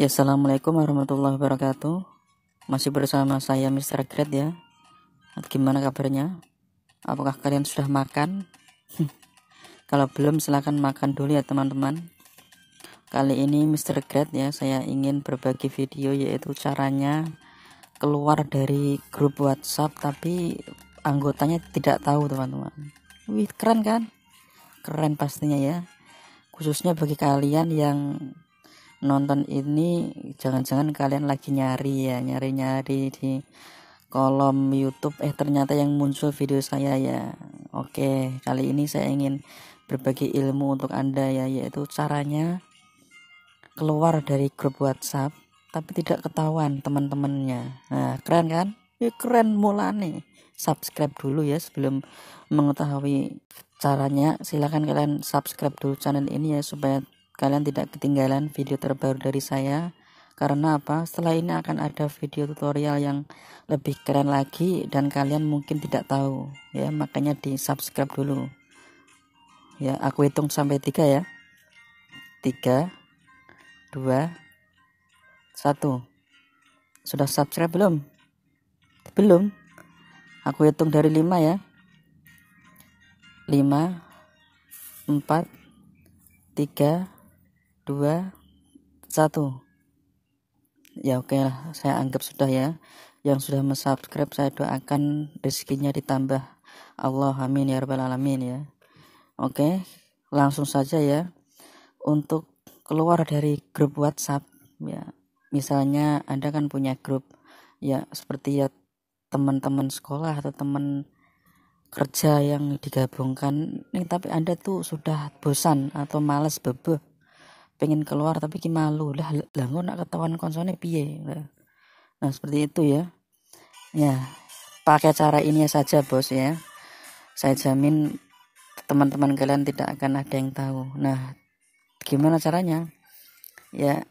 Ya, Assalamualaikum warahmatullahi wabarakatuh. Masih bersama saya Mr. Grade ya. Gimana kabarnya? Apakah kalian sudah makan? Kalau belum silahkan makan dulu ya teman-teman. Kali ini Mr. Grade ya, saya ingin berbagi video yaitu caranya keluar dari grup WhatsApp tapi anggotanya tidak tahu teman-teman. Wih, keren kan? Keren pastinya ya. Khususnya bagi kalian yang nonton ini jangan-jangan kalian lagi nyari ya nyari-nyari di kolom YouTube eh ternyata yang muncul video saya ya oke kali ini saya ingin berbagi ilmu untuk anda ya yaitu caranya keluar dari grup WhatsApp tapi tidak ketahuan teman-temannya nah keren kan ya keren nih subscribe dulu ya sebelum mengetahui caranya silahkan kalian subscribe dulu channel ini ya supaya kalian tidak ketinggalan video terbaru dari saya karena apa setelah ini akan ada video tutorial yang lebih keren lagi dan kalian mungkin tidak tahu ya makanya di subscribe dulu ya aku hitung sampai tiga ya tiga dua satu sudah subscribe belum belum aku hitung dari lima ya lima empat tiga dua satu ya oke okay lah saya anggap sudah ya yang sudah mensubscribe saya doakan rezekinya ditambah Allah amin ya rabbal alamin ya oke okay, langsung saja ya untuk keluar dari grup WhatsApp ya misalnya anda kan punya grup ya seperti ya teman-teman sekolah atau teman kerja yang digabungkan ini tapi anda tuh sudah bosan atau males bebeh pengen keluar tapi ki malu lah lah nak ketahuan konsone piye nah seperti itu ya ya pakai cara ini saja bos ya saya jamin teman-teman kalian tidak akan ada yang tahu nah gimana caranya ya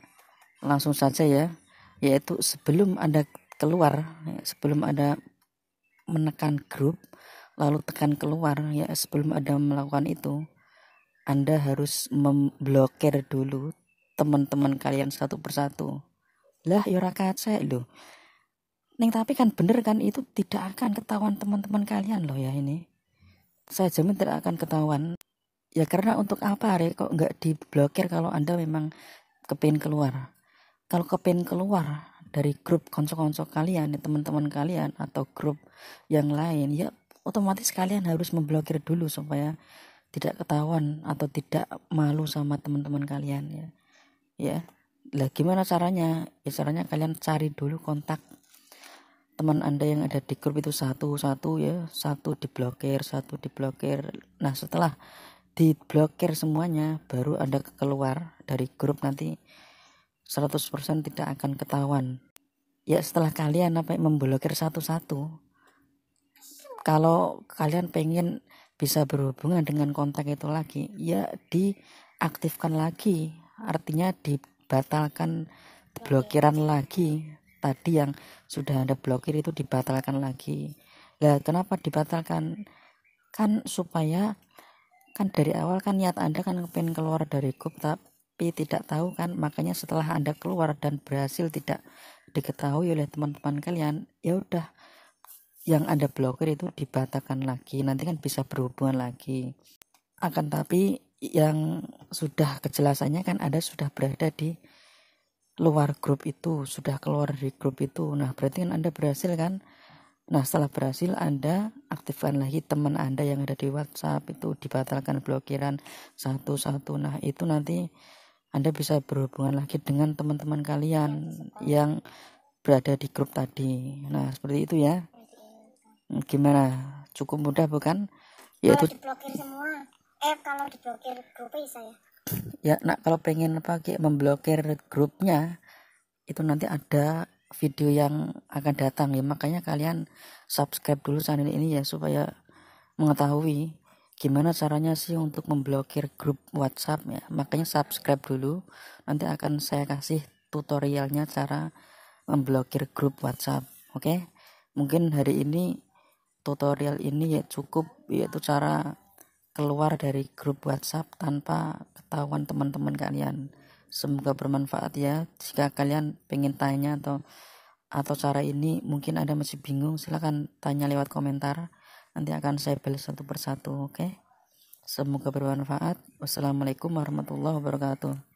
langsung saja ya yaitu sebelum ada keluar ya, sebelum ada menekan grup lalu tekan keluar ya sebelum ada melakukan itu anda harus memblokir dulu teman-teman kalian satu persatu. Lah ya ora kacek lho. Neng tapi kan bener kan itu tidak akan ketahuan teman-teman kalian loh ya ini. Saya jamin tidak akan ketahuan. Ya karena untuk apa Re kok nggak diblokir kalau Anda memang kepin keluar. Kalau kepin keluar dari grup konco-konco kalian, teman-teman kalian atau grup yang lain ya otomatis kalian harus memblokir dulu supaya tidak ketahuan atau tidak malu sama teman-teman kalian ya ya lah gimana caranya ya caranya kalian cari dulu kontak teman anda yang ada di grup itu satu satu ya satu diblokir satu diblokir nah setelah diblokir semuanya baru anda keluar dari grup nanti 100% tidak akan ketahuan ya setelah kalian apa memblokir satu-satu kalau kalian pengen bisa berhubungan dengan kontak itu lagi ya diaktifkan lagi artinya dibatalkan blokiran lagi tadi yang sudah anda blokir itu dibatalkan lagi lah kenapa dibatalkan kan supaya kan dari awal kan niat anda kan ingin keluar dari grup tapi tidak tahu kan makanya setelah anda keluar dan berhasil tidak diketahui oleh teman-teman kalian ya udah yang ada blokir itu dibatalkan lagi, nanti kan bisa berhubungan lagi. Akan tapi yang sudah kejelasannya kan ada sudah berada di luar grup itu, sudah keluar dari grup itu. Nah, berarti kan Anda berhasil kan? Nah, setelah berhasil Anda aktifkan lagi teman Anda yang ada di WhatsApp itu dibatalkan blokiran satu-satu. Nah, itu nanti anda bisa berhubungan lagi dengan teman-teman kalian yang berada di grup tadi. Nah, seperti itu ya gimana cukup mudah bukan yaitu kalau diblokir semua eh kalau diblokir grup bisa ya, ya nak kalau pengen apa pakai memblokir grupnya itu nanti ada video yang akan datang ya makanya kalian subscribe dulu channel ini ya supaya mengetahui gimana caranya sih untuk memblokir grup WhatsApp ya makanya subscribe dulu nanti akan saya kasih tutorialnya cara memblokir grup WhatsApp oke okay? mungkin hari ini tutorial ini ya cukup yaitu cara keluar dari grup WhatsApp tanpa ketahuan teman-teman kalian. Semoga bermanfaat ya. Jika kalian pengen tanya atau atau cara ini mungkin ada masih bingung silahkan tanya lewat komentar nanti akan saya balas satu persatu oke okay? semoga bermanfaat wassalamualaikum warahmatullahi wabarakatuh